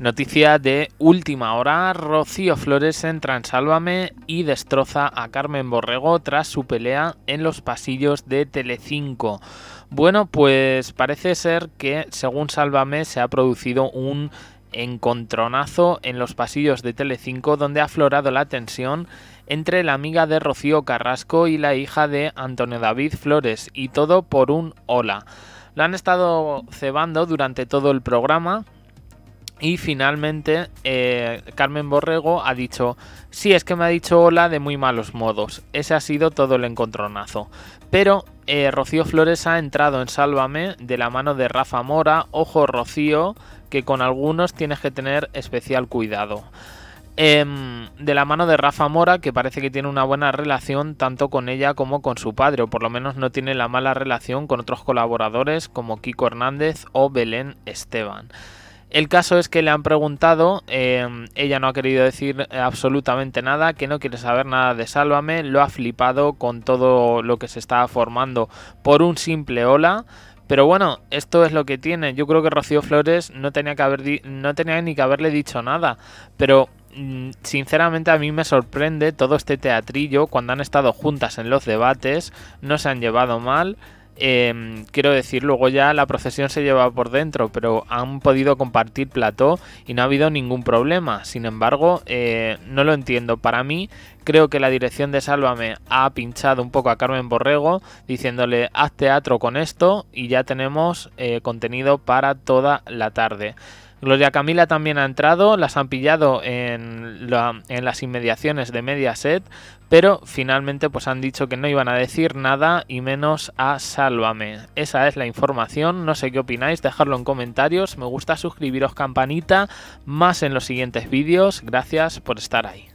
Noticia de última hora, Rocío Flores entra en Sálvame y destroza a Carmen Borrego tras su pelea en los pasillos de Telecinco. Bueno, pues parece ser que según Sálvame se ha producido un encontronazo en los pasillos de Telecinco donde ha aflorado la tensión entre la amiga de Rocío Carrasco y la hija de Antonio David Flores y todo por un hola. Lo han estado cebando durante todo el programa, y finalmente, eh, Carmen Borrego ha dicho, sí es que me ha dicho hola de muy malos modos, ese ha sido todo el encontronazo. Pero eh, Rocío Flores ha entrado en Sálvame de la mano de Rafa Mora, ojo Rocío, que con algunos tienes que tener especial cuidado. Em, de la mano de Rafa Mora, que parece que tiene una buena relación tanto con ella como con su padre, o por lo menos no tiene la mala relación con otros colaboradores como Kiko Hernández o Belén Esteban. El caso es que le han preguntado, eh, ella no ha querido decir absolutamente nada, que no quiere saber nada de Sálvame, lo ha flipado con todo lo que se está formando por un simple hola. Pero bueno, esto es lo que tiene. Yo creo que Rocío Flores no tenía ni que haberle dicho nada. Pero mm, sinceramente a mí me sorprende todo este teatrillo cuando han estado juntas en los debates, no se han llevado mal Em, quiero decir, luego ya la procesión se lleva por dentro, pero han podido compartir plató y no ha habido ningún problema. Sin embargo, eh, no lo entiendo. Para mí, creo que la dirección de Sálvame ha pinchado un poco a Carmen Borrego diciéndole haz teatro con esto y ya tenemos eh, contenido para toda la tarde. Gloria Camila también ha entrado, las han pillado en, las inmediaciones de Mediaset, pero finalmente pues han dicho que no iban a decir nada y menos a Sálvame. Esa es la información, no sé qué opináis, dejadlo en comentarios, me gusta suscribiros campanita, más en los siguientes vídeos, gracias por estar ahí.